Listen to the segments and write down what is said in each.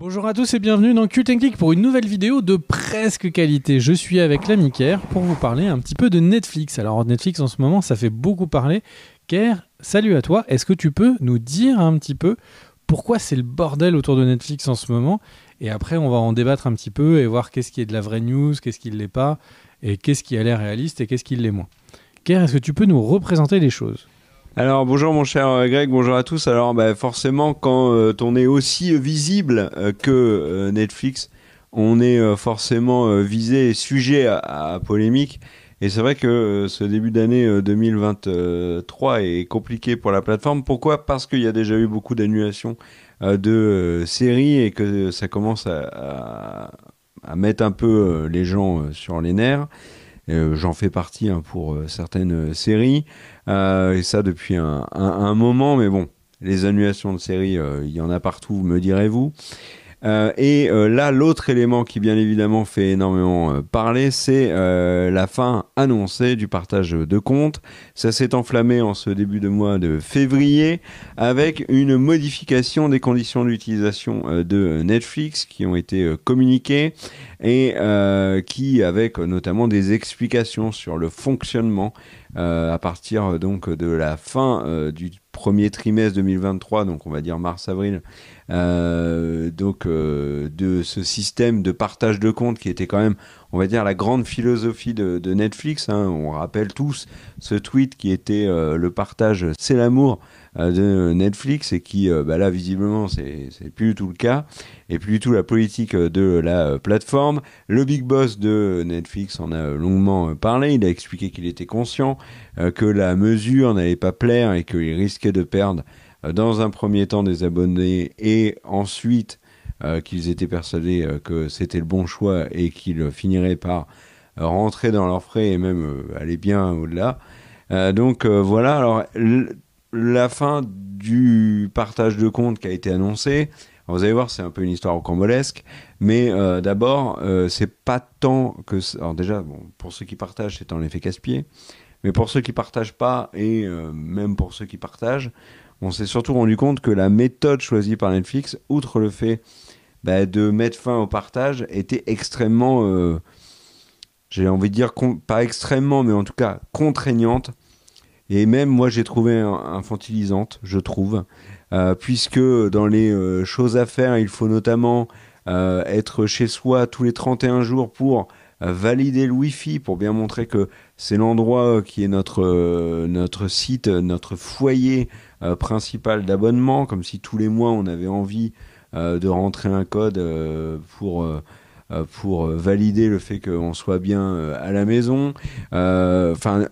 Bonjour à tous et bienvenue dans Cult Click pour une nouvelle vidéo de presque qualité. Je suis avec l'ami Kerr pour vous parler un petit peu de Netflix. Alors Netflix en ce moment ça fait beaucoup parler. Kerr, salut à toi. Est-ce que tu peux nous dire un petit peu pourquoi c'est le bordel autour de Netflix en ce moment Et après on va en débattre un petit peu et voir qu'est-ce qui est de la vraie news, qu'est-ce qui ne l'est pas, et qu'est-ce qui a l'air réaliste et qu'est-ce qui l'est moins. Kerr, est-ce que tu peux nous représenter les choses alors bonjour mon cher euh, Greg, bonjour à tous. Alors bah, forcément quand euh, on est aussi euh, visible que Netflix, on est forcément visé et sujet à, polémique. Et c'est vrai que ce début d'année 2023 est compliqué pour la plateforme. Pourquoi Parce qu'il y a déjà eu beaucoup d'annulations de séries et que ça commence à mettre un peu les gens sur les nerfs. Euh, j'en fais partie hein, pour euh, certaines euh, séries, et ça depuis un, moment, mais bon, les annulations de séries, il y en a partout, me direz-vous. Euh, et euh, là, l'autre élément qui, bien évidemment, fait énormément euh, parler, c'est la fin annoncée du partage de comptes. Ça s'est enflammé en ce début de mois de février avec une modification des conditions d'utilisation de Netflix qui ont été communiquées et qui, avec notamment des explications sur le fonctionnement à partir donc de la fin du premier trimestre 2023, donc on va dire mars-avril, euh, donc euh, de ce système de partage de comptes qui était quand même, on va dire, la grande philosophie de, Netflix. Hein. On rappelle tous ce tweet qui était euh, le partage, c'est l'amour de Netflix et qui, bah là, visiblement, c'est plus du tout le cas et plus du tout la politique de la plateforme. Le big boss de Netflix en a longuement parlé. Il a expliqué qu'il était conscient que la mesure n'allait pas plaire et qu'il risquait de perdre euh, dans un premier temps des abonnés et ensuite euh, qu'ils étaient persuadés euh, que c'était le bon choix et qu'ils finiraient par rentrer dans leurs frais et même aller bien au-delà. donc voilà, alors la fin du partage de comptes qui a été annoncé, vous allez voir, c'est un peu une histoire cambolesque, mais d'abord, c'est pas tant que. Alors, déjà, bon, pour ceux qui partagent, c'est en effet casse-pied, mais pour ceux qui partagent pas, et même pour ceux qui partagent, on s'est surtout rendu compte que la méthode choisie par Netflix, outre le fait bah, de mettre fin au partage, était extrêmement, euh, j'ai envie de dire, pas extrêmement, mais en tout cas contraignante. Et même moi, j'ai trouvé infantilisante, je trouve, euh, puisque dans les euh, choses à faire, il faut notamment être chez soi tous les 31 jours pour valider le Wi-Fi pour bien montrer que c'est l'endroit euh, qui est notre, euh, notre site, euh, notre foyer principal d'abonnement, comme si tous les mois on avait envie de rentrer un code pour pour valider le fait qu'on soit bien à la maison. Enfin,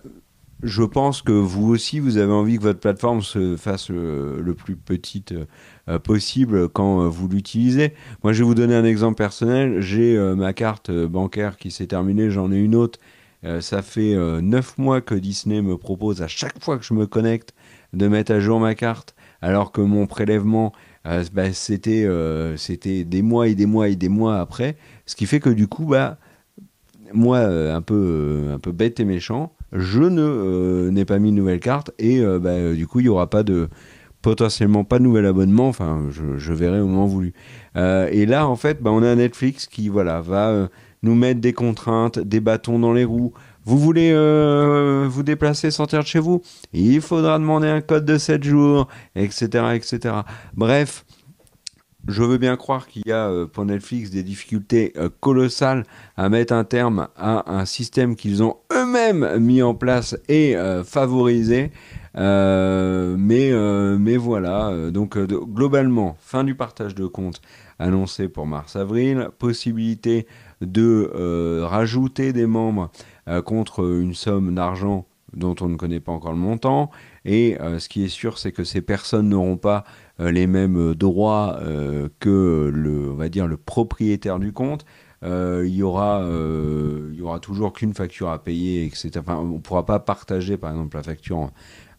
je pense que vous aussi, vous avez envie que votre plateforme se fasse le, plus petit euh, possible quand euh, vous l'utilisez. Moi, je vais vous donner un exemple personnel. J'ai euh, ma carte bancaire qui s'est terminée, j'en ai une autre. ça fait 9 mois que Disney me propose à chaque fois que je me connecte de mettre à jour ma carte, alors que mon prélèvement, bah, c'était, des mois et des mois et des mois après. Ce qui fait que du coup, bah, moi, un, peu, un peu bête et méchant, je ne, n'ai pas mis une nouvelle carte et bah, du coup, il n'y aura pas de, potentiellement pas de nouvel abonnement, enfin je, verrai au moment voulu. Euh, et là en fait bah, on a Netflix qui voilà va euh, nous mettre des contraintes, des bâtons dans les roues. Vous voulez euh, vous déplacer, sortir de chez vous Il faudra demander un code de 7 jours, etc. etc. Bref, je veux bien croire qu'il y a pour Netflix des difficultés colossales à mettre un terme à un système qu'ils ont eux-mêmes mis en place et favorisé. Euh, mais, euh, mais voilà, euh, donc globalement, fin du partage de comptes annoncé pour mars-avril, possibilité de rajouter des membres contre une somme d'argent dont on ne connaît pas encore le montant. Et ce qui est sûr, c'est que ces personnes n'auront pas les mêmes droits que le, va dire, le propriétaire du compte. il y aura, il y aura toujours qu'une facture à payer, etc. Enfin, on ne pourra pas partager, par exemple, la facture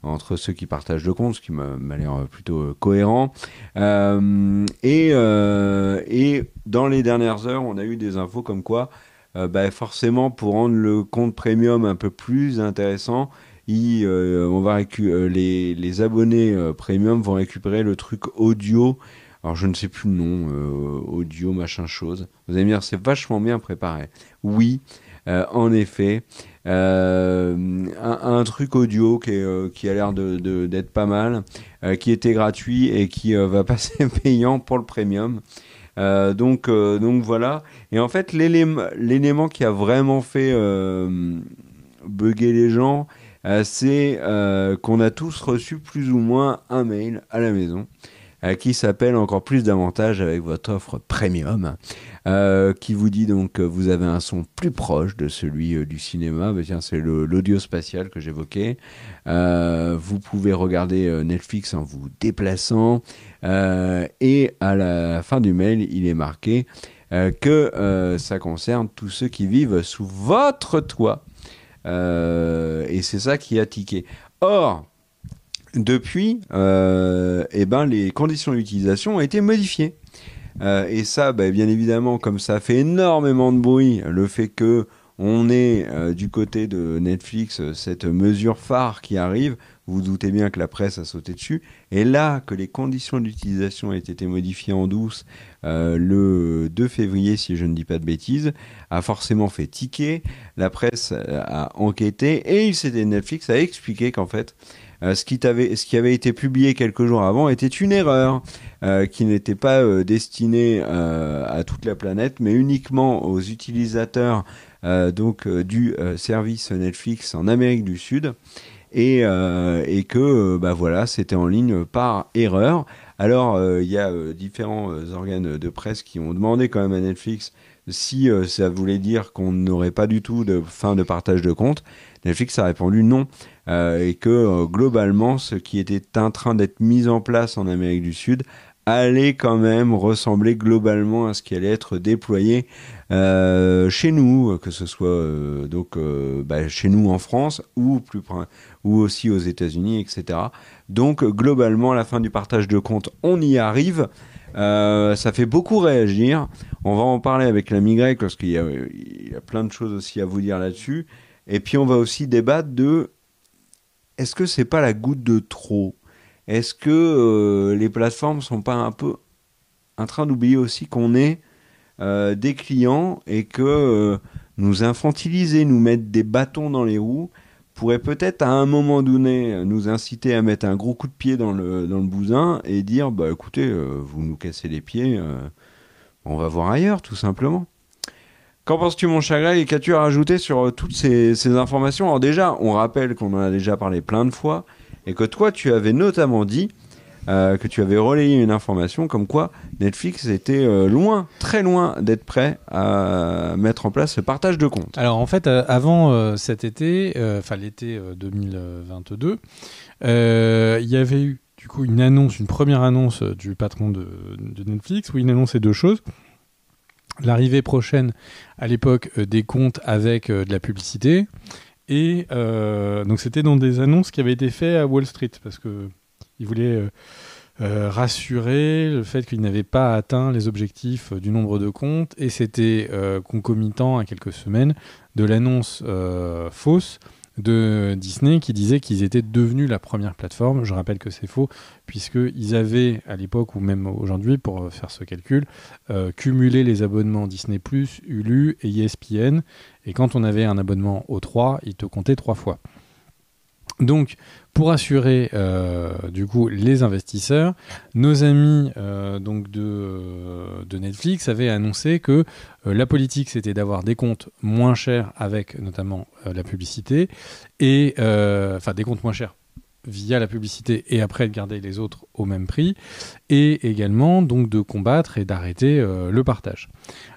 entre ceux qui partagent le compte, ce qui m'a l'air euh, plutôt euh, cohérent. Euh, et, et dans les dernières heures, on a eu des infos comme quoi, bah, forcément, pour rendre le compte premium un peu plus intéressant, on va les, les abonnés premium vont récupérer le truc audio. Alors je ne sais plus le nom, audio machin chose. Vous allez me dire, c'est vachement bien préparé. Oui, en effet, euh, un, truc audio qui, euh, qui a l'air d'être de, d'être pas mal, euh, qui était gratuit et qui va passer payant pour le premium. donc, donc voilà. Et en fait, l'élément qui a vraiment fait bugger les gens, c'est qu'on a tous reçu plus ou moins un mail à la maison qui s'appelle encore plus d'avantages avec votre offre premium. Euh, qui vous dit donc que vous avez un son plus proche de celui euh, du cinéma. c'est l'audio spatial que j'évoquais. Euh, vous pouvez regarder Netflix en vous déplaçant. et à la fin du mail, il est marqué que ça concerne tous ceux qui vivent sous votre toit. et c'est ça qui a tiqué. Or, depuis, euh, eh ben, les conditions d'utilisation ont été modifiées. Euh, et ça, bah, bien évidemment, comme ça fait énormément de bruit, le fait que on est euh, du côté de Netflix euh, cette mesure phare qui arrive, vous doutez bien que la presse a sauté dessus. Et là, que les conditions d'utilisation aient été modifiées en douce euh, le 2 février, si je ne dis pas de bêtises, a forcément fait tiquer. La presse euh, a enquêté et il s'était Netflix a expliqué qu'en fait, euh, ce, qui ce, qui avait été publié quelques jours avant était une erreur qui n'était pas destinée à toute la planète, mais uniquement aux utilisateurs donc du service Netflix en Amérique du Sud. Euh, et, que euh, bah voilà, c'était en ligne par erreur. Alors euh, il y a différents organes de presse qui ont demandé quand même à Netflix si ça voulait dire qu'on n'aurait pas du tout de fin de partage de compte. Netflix a répondu non et que globalement ce qui était en train d'être mis en place en Amérique du Sud allait quand même ressembler globalement à ce qui allait être déployé euh, chez nous, que ce soit euh, donc euh, bah, chez nous en France ou plus ou aussi aux États-Unis, etc. Donc globalement, à la fin du partage de comptes, on y arrive. ça fait beaucoup réagir. On va en parler avec la migraine parce qu'il y, y, a plein de choses aussi à vous dire là-dessus. Et puis on va aussi débattre de est-ce que c'est pas la goutte de trop est-ce que euh, les plateformes sont pas un peu en train d'oublier aussi qu'on est euh, des clients et que euh, nous infantiliser, nous mettre des bâtons dans les roues pourrait peut-être à un moment donné nous inciter à mettre un gros coup de pied dans le, dans bousin et dire bah écoutez, vous nous cassez les pieds, on va voir ailleurs tout simplement. Qu'en penses-tu, mon chagrin, et qu'as-tu à rajouter sur toutes ces, ces informations Alors, déjà, on rappelle qu'on en a déjà parlé plein de fois, et que toi, tu avais notamment dit euh, que tu avais relayé une information comme quoi Netflix était euh, loin, très loin d'être prêt à mettre en place ce partage de comptes. Alors en fait, euh, avant cet été, enfin l'été 2022, il y avait eu du coup une annonce, une première annonce du patron de, de Netflix où il annonçait deux choses. L'arrivée prochaine à l'époque des comptes avec de la publicité et euh, donc c'était dans des annonces qui avaient été faites à Wall Street, parce qu'ils voulaient euh, euh, rassurer le fait qu'ils n'avaient pas atteint les objectifs du nombre de comptes, et c'était concomitant à quelques semaines de l'annonce fausse de Disney qui disait qu'ils étaient devenus la première plateforme. Je rappelle que c'est faux, puisqu'ils avaient à l'époque ou même aujourd'hui, pour faire ce calcul, euh, cumulé les abonnements Disney, Hulu et ESPN. Et quand on avait un abonnement aux 3 ils te comptaient trois fois. Donc, pour assurer euh, du coup les investisseurs, nos amis euh, donc de, Netflix avaient annoncé que euh, la politique c'était d'avoir des comptes moins chers avec notamment la publicité et enfin des comptes moins chers via la publicité et après de garder les autres au même prix et également donc de combattre et d'arrêter le partage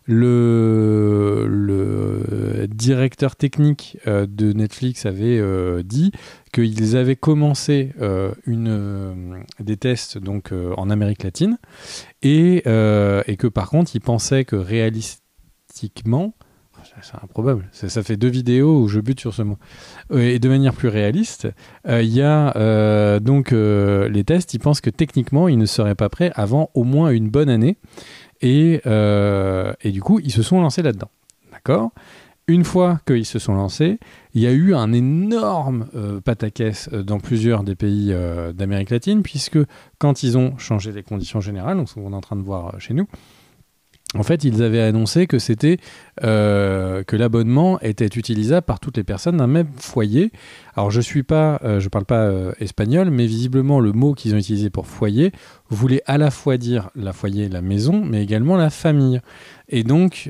le, euh, directeur technique euh, de Netflix avait euh, dit qu'ils avaient commencé des tests donc, en Amérique latine et, et que par contre ils pensaient que réalistiquement c'est improbable. Ça, fait deux vidéos où je bute sur ce mot. Euh, et de manière plus réaliste, euh, il y a euh, donc les tests, ils pensent que techniquement, ils ne seraient pas prêts avant au moins une bonne année. Et, du coup, ils se sont lancés là-dedans. D'accord une fois qu'ils se sont lancés, il y a eu un énorme à pataquès dans plusieurs des pays d'Amérique latine, puisque quand ils ont changé les conditions générales, donc ce qu'on est en train de voir chez nous, en fait, ils avaient annoncé que c'était euh, que l'abonnement était utilisable par toutes les personnes d'un même foyer. Alors, je suis pas, euh, je parle pas euh, espagnol, mais visiblement le mot qu'ils ont utilisé pour foyer voulait à la fois dire la foyer, la maison, mais également la famille. Et donc,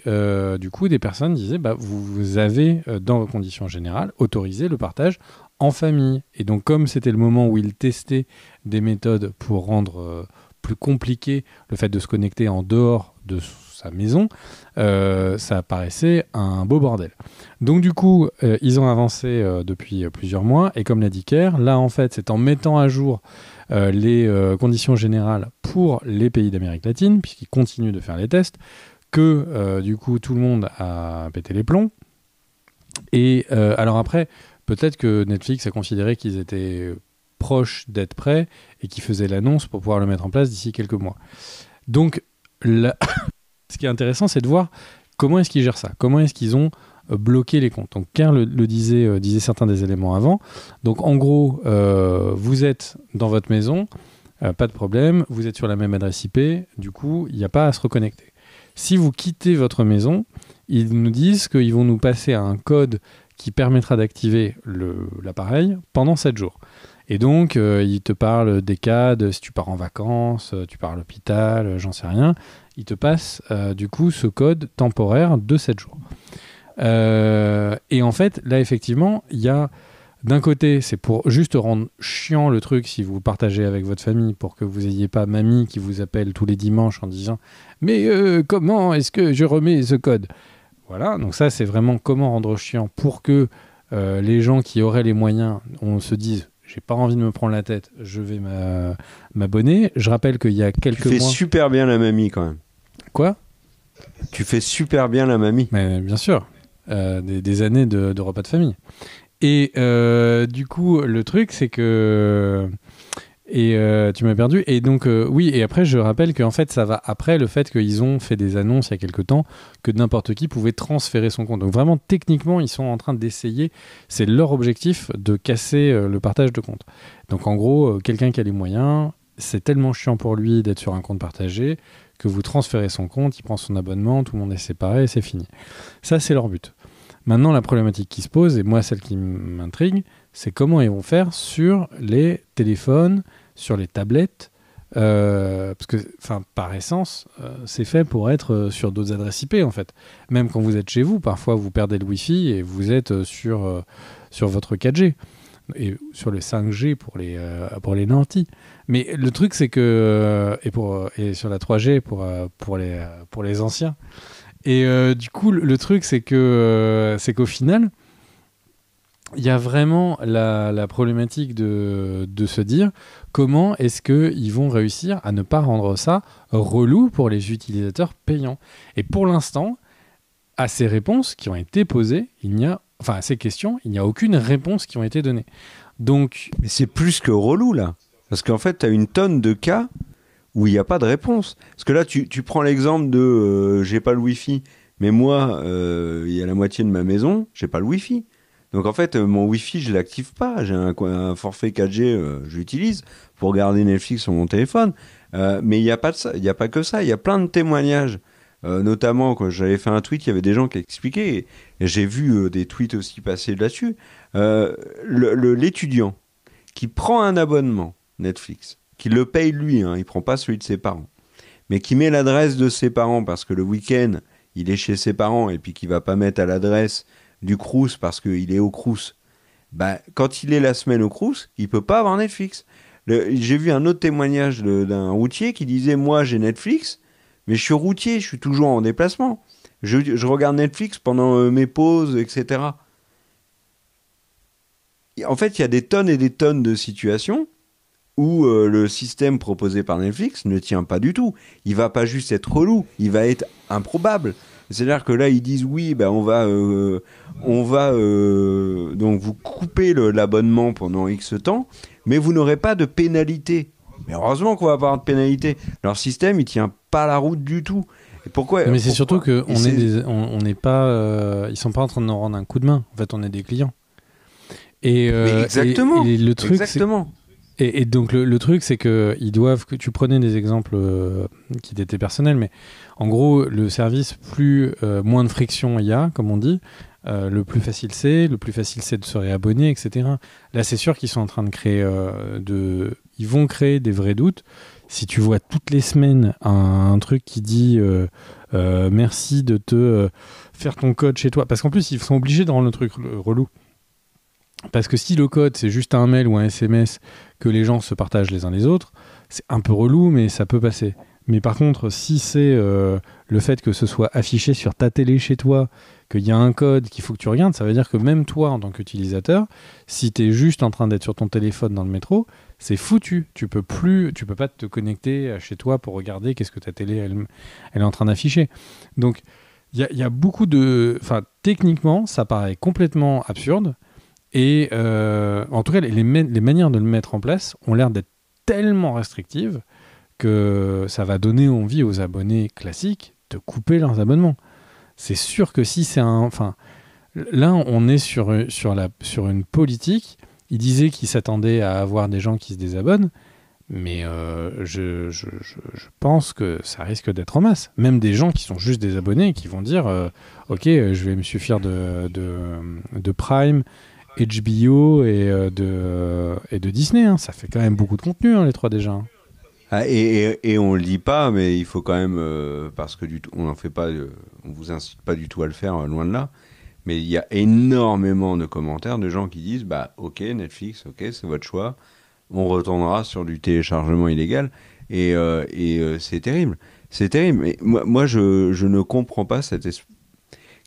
du coup, des personnes disaient, bah, vous, vous avez dans vos conditions générales autorisé le partage en famille. Et donc, comme c'était le moment où ils testaient des méthodes pour rendre plus compliqué le fait de se connecter en dehors de sa maison, euh, ça paraissait un beau bordel. Donc du coup, euh, ils ont avancé euh, depuis plusieurs mois, et comme l'a dit Kerr, là en fait, c'est en mettant à jour les conditions générales pour les pays d'Amérique latine, puisqu'ils continuent de faire les tests, que du coup tout le monde a pété les plombs. Et alors après, peut-être que Netflix a considéré qu'ils étaient proches d'être prêts, et qu'ils faisaient l'annonce pour pouvoir le mettre en place d'ici quelques mois. Donc, la ce qui est intéressant, c'est de voir comment est-ce qu'ils gèrent ça, comment est-ce qu'ils ont euh, bloqué les comptes. Donc Kerr le, disait, euh, disait certains des éléments avant. Donc en gros, euh, vous êtes dans votre maison, pas de problème, vous êtes sur la même adresse IP, du coup, il n'y a pas à se reconnecter. Si vous quittez votre maison, ils nous disent qu'ils vont nous passer un code qui permettra d'activer l'appareil pendant 7 jours. Et donc, ils te parlent des cas de si tu pars en vacances, tu pars à l'hôpital, j'en sais rien il te passe euh, du coup ce code temporaire de 7 jours. Euh, et en fait, là, effectivement, il y a d'un côté, c'est pour juste rendre chiant le truc si vous partagez avec votre famille, pour que vous n'ayez pas mamie qui vous appelle tous les dimanches en disant Mais euh, comment est-ce que je remets ce code Voilà, donc ça, c'est vraiment comment rendre chiant pour que les gens qui auraient les moyens, on se dise j'ai pas envie de me prendre la tête, je vais m'abonner. Je rappelle qu'il y a quelques mois. Tu fais super bien la mamie quand même. Quoi Tu fais super bien la mamie. bien sûr, euh, des, années de, repas de famille. Et euh, du coup, le truc, c'est que et euh, tu m'as perdu. Et donc, euh, oui, et après, je rappelle qu'en fait, ça va après le fait qu'ils ont fait des annonces il y a quelques temps que n'importe qui pouvait transférer son compte. Donc, vraiment, techniquement, ils sont en train d'essayer, c'est leur objectif de casser euh, le partage de compte. Donc, en gros, quelqu'un qui a les moyens, c'est tellement chiant pour lui d'être sur un compte partagé que vous transférez son compte, il prend son abonnement, tout le monde est séparé c'est fini. Ça, c'est leur but. Maintenant, la problématique qui se pose, et moi, celle qui m'intrigue, c'est comment ils vont faire sur les téléphones sur les tablettes, euh, parce que, enfin, par essence, euh, c'est fait pour être euh, sur d'autres adresses IP en fait. Même quand vous êtes chez vous, parfois vous perdez le Wi-Fi et vous êtes sur, sur votre 4G et sur le 5G pour les pour les nantis. Mais le truc c'est que et pour et sur la 3G pour pour les pour les anciens. Et du coup, le, truc c'est que c'est qu'au final, il y a vraiment la, la problématique de, de, se dire comment est-ce qu'ils vont réussir à ne pas rendre ça relou pour les utilisateurs payants Et pour l'instant, à ces réponses qui ont été posées, il n'y a, enfin à ces questions, il n'y a aucune réponse qui ont été donnée. Donc, mais c'est plus que relou là, parce qu'en fait, tu as une tonne de cas où il n'y a pas de réponse. Parce que là, tu, prends l'exemple de euh, j'ai pas le wifi, mais moi, euh, il y a la moitié de ma maison, j'ai pas le wifi. Donc en fait, euh, mon Wi-Fi, je l'active pas. J'ai un, forfait 4G, euh, je l'utilise pour garder Netflix sur mon téléphone. Euh, mais il n'y a, pas a pas que ça. Il y a plein de témoignages. notamment, quand j'avais fait un tweet, il y avait des gens qui expliquaient, j'ai vu des tweets aussi passer là-dessus, l'étudiant qui prend un abonnement Netflix, qui le paye lui, hein, il ne prend pas celui de ses parents, mais qui met l'adresse de ses parents parce que le week-end, il est chez ses parents et puis qui va pas mettre à l'adresse du Crous parce qu'il est au Crous, ben, quand il est la semaine au Crous, il peut pas avoir Netflix. J'ai vu un autre témoignage d'un routier qui disait Moi, j'ai Netflix, mais je suis routier, je suis toujours en déplacement. Je, regarde Netflix pendant euh, mes pauses, etc. En fait, il y a des tonnes et des tonnes de situations où euh, le système proposé par Netflix ne tient pas du tout. Il va pas juste être relou, il va être improbable. C'est-à-dire que là, ils disent oui, ben on va, euh, on va euh, donc vous couper l'abonnement pendant X temps, mais vous n'aurez pas de pénalité. Mais heureusement qu'on va avoir de pénalité. Leur système, il tient pas la route du tout. Et pourquoi Mais c'est surtout qu'on est, on n'est pas, euh, ils sont pas en train de nous rendre un coup de main. En fait, on est des clients. Et, exactement. exactement. Et, donc le, truc, c'est que ils doivent. Que tu prenais des exemples euh, qui étaient personnels, mais en gros, le service, plus euh, moins de friction il y a, comme on dit, euh, le plus facile c'est, le plus facile c'est de se réabonner, etc. Là, c'est sûr qu'ils sont en train de créer, de... ils vont créer des vrais doutes. Si tu vois toutes les semaines un, truc qui dit merci de te faire ton code chez toi, parce qu'en plus ils sont obligés de rendre le truc relou. Parce que si le code, c'est juste un mail ou un SMS que les gens se partagent les uns les autres, c'est un peu relou, mais ça peut passer. Mais par contre, si c'est euh, le fait que ce soit affiché sur ta télé chez toi, qu'il y a un code qu'il faut que tu regardes, ça veut dire que même toi, en tant qu'utilisateur, si tu es juste en train d'être sur ton téléphone dans le métro, c'est foutu. Tu peux plus, tu peux pas te connecter à chez toi pour regarder qu'est-ce que ta télé elle, est en train d'afficher. Donc, il y, a beaucoup de, enfin, techniquement, ça paraît complètement absurde. Et euh, en tout cas, les, manières de le mettre en place ont l'air d'être tellement restrictives que ça va donner envie aux abonnés classiques de couper leurs abonnements. C'est sûr que si c'est un... Enfin, là, on est sur, sur, la, sur une politique. Il disait qu'il s'attendait à avoir des gens qui se désabonnent, mais euh, je, je, pense que ça risque d'être en masse. Même des gens qui sont juste des abonnés qui vont dire euh, Ok, je vais me suffire de, de Prime, HBO et, euh, de, euh, et de Disney. Hein. Ça fait quand même beaucoup de contenu, hein, les trois déjà. Hein. Ah, et, et, on le dit pas, mais il faut quand même, euh, parce que du on en fait pas, on vous incite pas du tout à le faire, loin de là. Mais il y a énormément de commentaires de gens qui disent, bah ok Netflix, ok c'est votre choix, on retournera sur du téléchargement illégal. Et, et c'est terrible, c'est terrible. moi, moi je, je ne comprends pas cette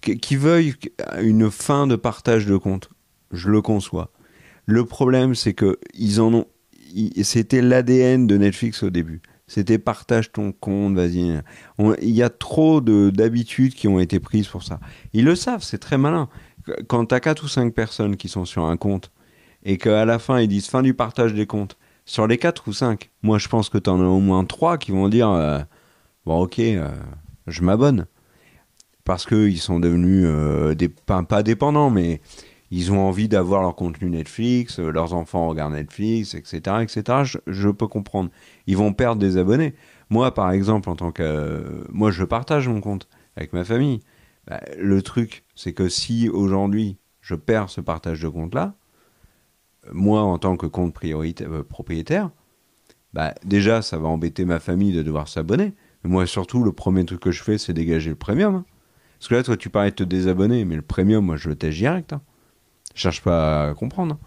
qui veuille une fin de partage de compte je le conçois. Le problème, c'est que ils en ont. C'était l'ADN de Netflix au début. C'était partage ton compte, vas-y. Il y a trop d'habitudes qui ont été prises pour ça. Ils le savent, c'est très malin. Quand as 4 ou cinq personnes qui sont sur un compte et qu'à la fin ils disent fin du partage des comptes, sur les quatre ou cinq, moi je pense que tu en as au moins trois qui vont dire euh, bon, ok, euh, je m'abonne. Parce qu'ils sont devenus, euh, des, pas dépendants, mais ils ont envie d'avoir leur contenu Netflix, euh, leurs enfants regardent Netflix, etc. etc. Je, peux comprendre. Ils vont perdre des abonnés. Moi, par exemple, en tant que... Euh, moi, je partage mon compte avec ma famille. Bah, le truc, c'est que si aujourd'hui, je perds ce partage de compte-là, moi, en tant que compte euh, propriétaire, bah, déjà, ça va embêter ma famille de devoir s'abonner. moi, surtout, le premier truc que je fais, c'est dégager le premium. Parce que là, toi, tu parlais de te désabonner, mais le premium, moi, je le tèche direct. Hein. Je cherche pas à comprendre.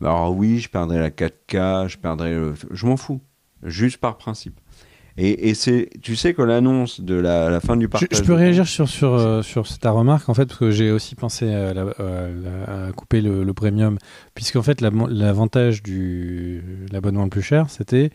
Bah, alors oui, je perdrais la 4K, je perdrais Je m'en fous, juste par principe. Et, c'est, tu sais que l'annonce de la, fin du partage... Je, peux réagir sur, sur, euh, sur ta remarque, en fait, parce que j'ai aussi pensé à, couper le, le premium, puisqu'en fait, l'avantage de du l'abonnement le plus cher, c'était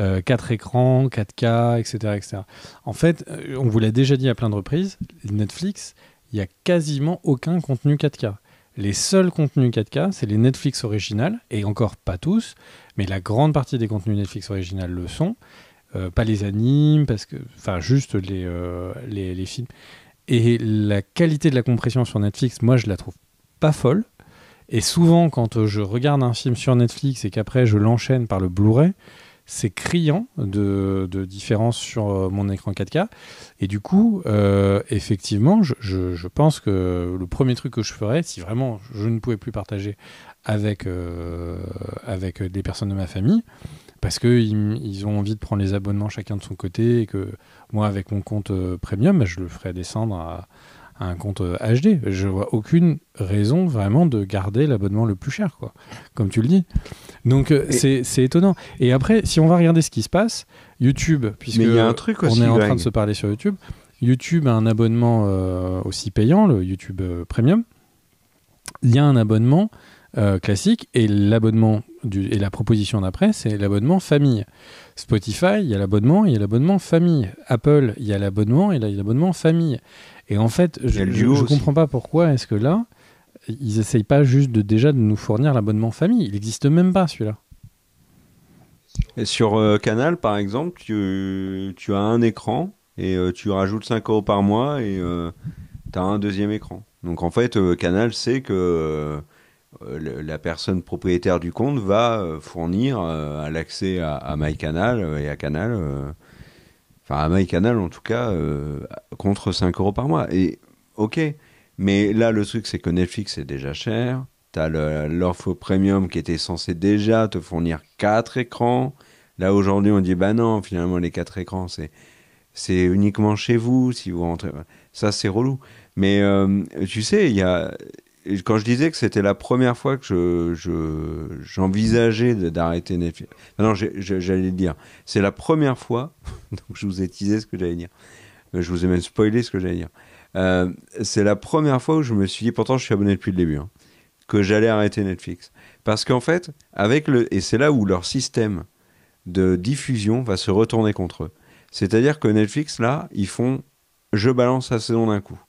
euh, 4 écrans, 4K, etc., etc. En fait, euh, on vous l'a déjà dit à plein de reprises, Netflix, il n'y a quasiment aucun contenu 4K les seuls contenus 4K, c'est les Netflix originales, et encore pas tous, mais la grande partie des contenus Netflix originales le sont. Euh, pas les animes, parce que, enfin, juste euh, les, les, films. Et la qualité de la compression sur Netflix, moi, je la trouve pas folle. Et souvent, quand je regarde un film sur Netflix et qu'après je l'enchaîne par le Blu-ray, c'est criant de, différence sur euh, mon écran 4K. Et du coup, euh, effectivement, je, pense que le premier truc que je ferais, si vraiment je ne pouvais plus partager avec, euh, avec des personnes de ma famille, parce qu'ils ont envie de prendre les abonnements chacun de son côté, et que moi, avec mon compte premium, bah, je le ferais descendre à un compte HD. Euh, Je vois aucune raison vraiment de garder l'abonnement le plus cher, quoi, comme tu le dis. Donc euh, c'est, étonnant. Et après, si on va regarder ce qui se passe, YouTube, puisque on est en train de se parler sur YouTube, YouTube a un abonnement euh, aussi payant, le YouTube Premium. Il y a un abonnement classique et l'abonnement et la proposition d'après, c'est l'abonnement famille. Spotify, il y a l'abonnement, il y a l'abonnement famille. Apple, il y a l'abonnement et il y a l'abonnement famille. Et en fait, je ne comprends pas pourquoi est-ce que là, ils n'essayent pas juste de déjà de nous fournir l'abonnement famille. Il n'existe même pas celui-là. sur euh, Canal, par exemple, tu, as un écran et euh, tu rajoutes 5 euros par mois et euh, tu as un deuxième écran. Donc en fait, Canal sait que la personne propriétaire du compte va fournir l'accès à, à MyCanal et à Canal à MyCanal en tout cas, euh, contre 5 euros par mois. Et ok, mais là le truc c'est que Netflix c'est déjà cher, t'as l'Orfo Premium qui était censé déjà te fournir 4 écrans, là aujourd'hui on dit bah non, finalement les 4 écrans c'est c'est uniquement chez vous si vous rentrez. Ça c'est relou. Mais euh, tu sais, il y a quand je disais que c'était la première fois que j'envisageais je, d'arrêter Netflix, non, j'allais le dire, c'est la première fois, donc je vous ai teasé ce que j'allais dire, euh, je vous ai même spoilé ce que j'allais dire, euh, c'est la première fois où je me suis dit, pourtant je suis abonné depuis le début, hein, que j'allais arrêter Netflix. Parce qu'en fait, avec le, et c'est là où leur système de diffusion va se retourner contre eux. C'est-à-dire que Netflix, là, ils font, je balance la saison d'un coup.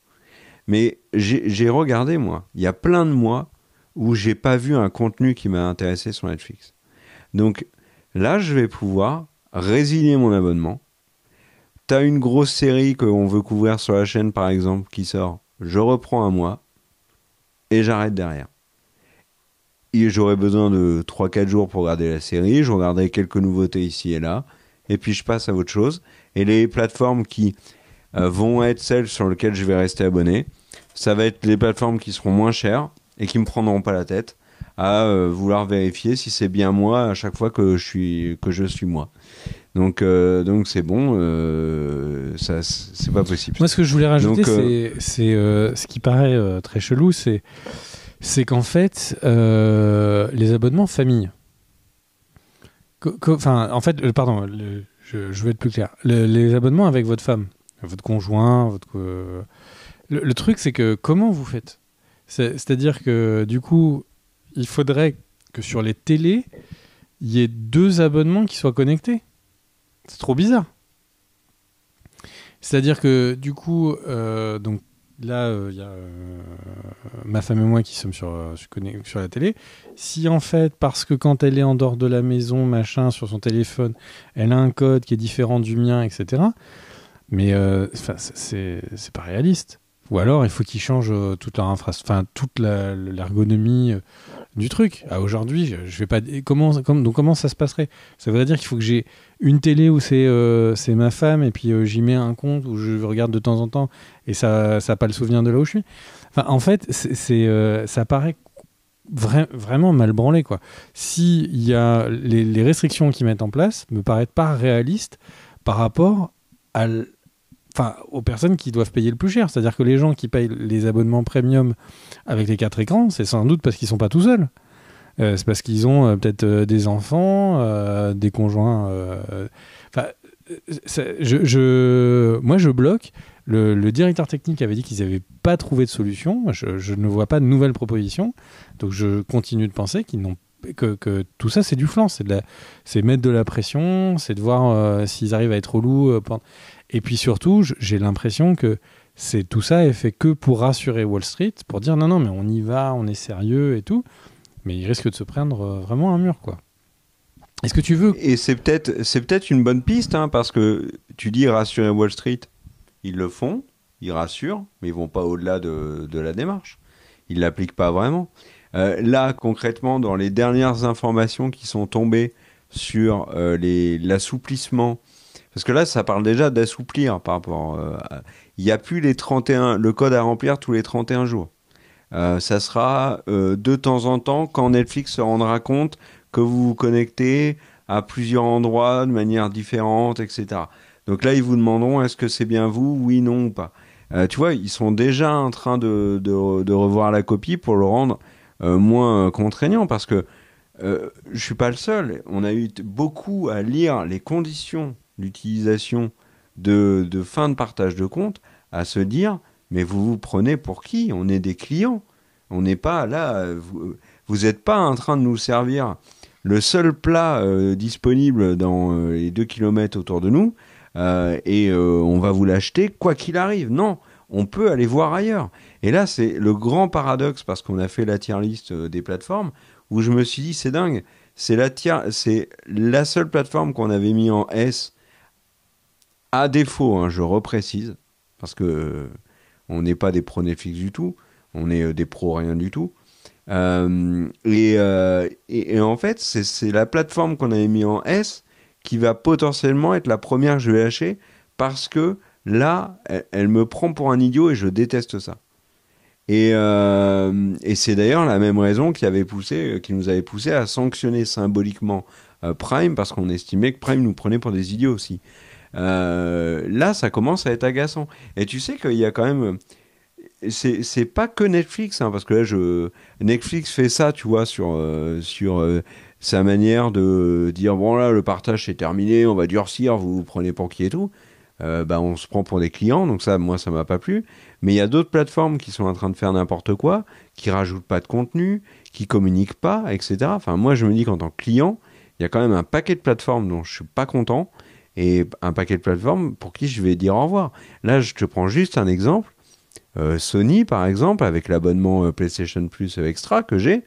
Mais j'ai regardé, moi. Il y a plein de mois où j'ai pas vu un contenu qui m'a intéressé sur Netflix. Donc là, je vais pouvoir résigner mon abonnement. Tu as une grosse série qu'on veut couvrir sur la chaîne, par exemple, qui sort. Je reprends un mois et j'arrête derrière. J'aurai besoin de 3-4 jours pour regarder la série. Je regarderai quelques nouveautés ici et là. Et puis je passe à autre chose. Et les plateformes qui euh, vont être celles sur lesquelles je vais rester abonné. Ça va être les plateformes qui seront moins chères et qui me prendront pas la tête à euh, vouloir vérifier si c'est bien moi à chaque fois que je suis, que je suis moi. Donc, euh, donc c'est bon, ça, c'est pas possible. Moi, ce que je voulais rajouter, c'est, ce qui paraît très chelou, c'est, c'est qu'en fait, les abonnements famille. Enfin, en fait, pardon, je, je, vais être plus clair. les abonnements avec votre femme votre conjoint, votre. Le, truc, c'est que comment vous faites C'est-à-dire que du coup, il faudrait que sur les télés, il y ait deux abonnements qui soient connectés. C'est trop bizarre. C'est-à-dire que du coup, euh, donc là, euh, il y a euh, ma femme et moi qui sommes sur, sur la télé. Si en fait, parce que quand elle est en dehors de la maison, machin, sur son téléphone, elle a un code qui est différent du mien, etc. Mais euh, c'est pas réaliste. Ou alors, il faut qu'ils changent euh, toute leur fin toute l'ergonomie euh, du truc. Ah, Aujourd'hui, je, vais pas. Comment, donc, comment ça se passerait Ça veut dire qu'il faut que j'ai une télé où c'est ma femme et puis j'y mets un compte où je regarde de temps en temps et ça n'a pas le souvenir de là où je suis. en fait, c'est ça paraît vraiment mal branlé. quoi. Si y a les, restrictions qu'ils mettent en place me paraissent pas réalistes par rapport enfin, aux personnes qui doivent payer le plus cher. C'est-à-dire que les gens qui payent les abonnements premium avec les quatre écrans, c'est sans doute parce qu'ils sont pas tout seuls. Euh, c'est parce qu'ils ont euh, peut-être euh, des enfants, des conjoints. Enfin, je, je, moi, je bloque. Le, directeur technique avait dit qu'ils n'avaient pas trouvé de solution. Je, je, ne vois pas de nouvelles propositions. Donc, je continue de penser qu'ils n'ont que, tout ça, c'est du flanc, c'est, de mettre de la pression, c'est de voir euh, s'ils arrivent à être au loup. Euh, et puis surtout, j'ai l'impression que c'est tout ça est fait que pour rassurer Wall Street, pour dire non, non, mais on y va, on est sérieux et tout. Mais ils risquent de se prendre euh, vraiment un mur, quoi. Est-ce que tu veux Et c'est peut-être, c'est peut-être une bonne piste, hein, parce que tu dis rassurer Wall Street, ils le font, ils rassurent, mais ils vont pas au-delà de, de la démarche. Ils l'appliquent pas vraiment. Euh, là, concrètement, dans les dernières informations qui sont tombées sur euh, l'assouplissement parce que là, ça parle déjà d'assouplir par rapport. Euh, il n'y a plus les 31, le code à remplir tous les 31 jours. ça sera de temps en temps quand Netflix se rendra compte que vous vous connectez à plusieurs endroits de manière différente, etc. Donc là, ils vous demanderont est-ce que c'est bien vous, oui, non ou pas. tu vois, ils sont déjà en train de, de revoir la copie pour le rendre euh, moins contraignant parce que euh, je ne suis pas le seul. On a eu beaucoup à lire les conditions d'utilisation de, fin de partage de compte à se dire mais vous vous prenez pour qui On est des clients. On n'est pas là. Vous n'êtes pas en train de nous servir le seul plat euh, disponible dans les deux kilomètres autour de nous et on va vous l'acheter quoi qu'il arrive. Non, on peut aller voir ailleurs. Et là, c'est le grand paradoxe, parce qu'on a fait la tier list euh, des plateformes, où je me suis dit, c'est dingue, c'est la, c'est la seule plateforme qu'on avait mis en S, à défaut, hein, je reprécise, parce que euh, on n'est pas des pro Netflix du tout, on est euh, des pros rien du tout. et, en fait, c'est la plateforme qu'on avait mis en S qui va potentiellement être la première que je vais lâcher parce que là, elle me prend pour un idiot et je déteste ça. Euh, et, c'est d'ailleurs la même raison qui, avait poussé, euh, qui nous avait poussé à sanctionner symboliquement euh, Prime, parce qu'on estimait que Prime nous prenait pour des idiots aussi. là, ça commence à être agaçant. Et tu sais qu'il y a quand même. C'est pas que Netflix, hein, parce que là, Netflix fait ça, tu vois, sur, sur sa manière de dire bon, là, le partage c'est terminé, on va durcir, vous vous prenez pour qui et tout. Euh, bah, on se prend pour des clients, donc ça, moi, ça m'a pas plu. Mais il y a d'autres plateformes qui sont en train de faire n'importe quoi, qui rajoutent pas de contenu, qui communiquent pas, etc. Enfin, moi, je me dis qu'en tant que client, il y a quand même un paquet de plateformes dont je suis pas content et un paquet de plateformes pour qui je vais dire au revoir. Là, je te prends juste un exemple. Euh, Sony, par exemple, avec l'abonnement euh, PlayStation Plus Extra que j'ai,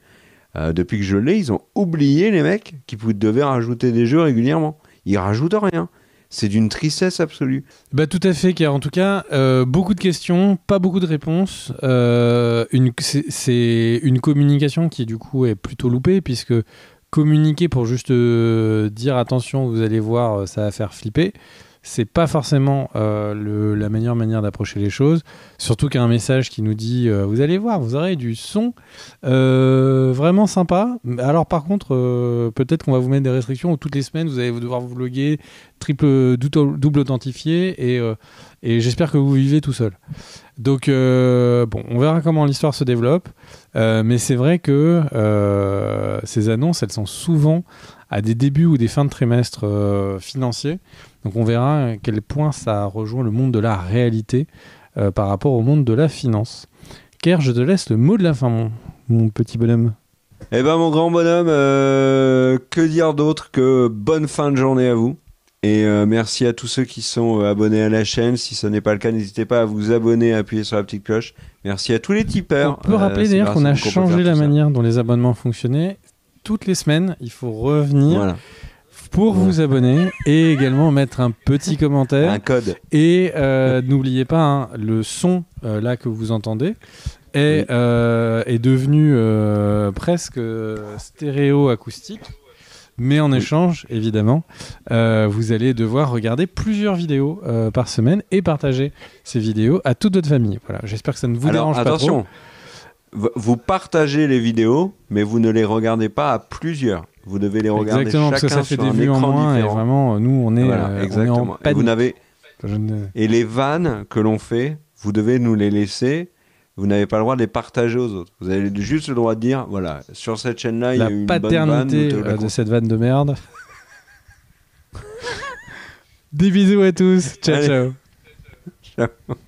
depuis que je l'ai, ils ont oublié les mecs qui devaient rajouter des jeux régulièrement. Ils rajoutent rien c'est d'une tristesse absolue. Bah tout à fait, car en tout cas, euh, beaucoup de questions, pas beaucoup de réponses. Euh, c'est une communication qui du coup est plutôt loupée, puisque communiquer pour juste euh, dire attention, vous allez voir, ça va faire flipper, c'est pas forcément la meilleure manière d'approcher les choses. Surtout un message qui nous dit, vous allez voir, vous aurez du son vraiment sympa. Alors par contre, peut-être qu'on va vous mettre des restrictions où toutes les semaines, vous allez devoir vous loguer triple, double, authentifié, euh, et, j'espère que vous vivez tout seul. Donc, euh, bon, on verra comment l'histoire se développe, euh, mais c'est vrai que ces annonces, elles sont souvent à des débuts ou des fins de trimestre financiers. Donc on verra à quel point ça rejoint le monde de la réalité par rapport au monde de la finance. Ker, je te laisse le mot de la fin, mon, petit bonhomme. Eh ben mon grand bonhomme, que dire d'autre que bonne fin de journée à vous. Et euh, merci à tous ceux qui sont euh, abonnés à la chaîne. Si ce n'est pas le cas, n'hésitez pas à vous abonner, à appuyer sur la petite cloche. Merci à tous les tipeurs. On peut euh, rappeler d'ailleurs qu'on a changé la manière dont les abonnements fonctionnaient. Toutes les semaines, il faut revenir. pour vous abonner et également mettre un petit commentaire. Un code. Et n'oubliez pas, hein, le son là que vous entendez est, est devenu presque stéréo-acoustique. Mais en échange, évidemment, euh, vous allez devoir regarder plusieurs vidéos euh, par semaine et partager ces vidéos à toute votre famille. Voilà, j'espère que ça ne vous dérange pas trop. Vous partagez les vidéos, mais vous ne les regardez pas à plusieurs. Vous devez les regarder Exactement, parce que ça fait des vues en moins et vraiment, euh, nous, on est, exactement. vous et les vannes que l'on fait, vous devez nous les laisser vous n'avez pas le droit de les partager aux autres. Vous avez juste le droit de dire, voilà, sur cette chaîne-là, il y a une paternité bonne de cette vanne de merde. Des bisous à tous. Ciao, ciao. ciao.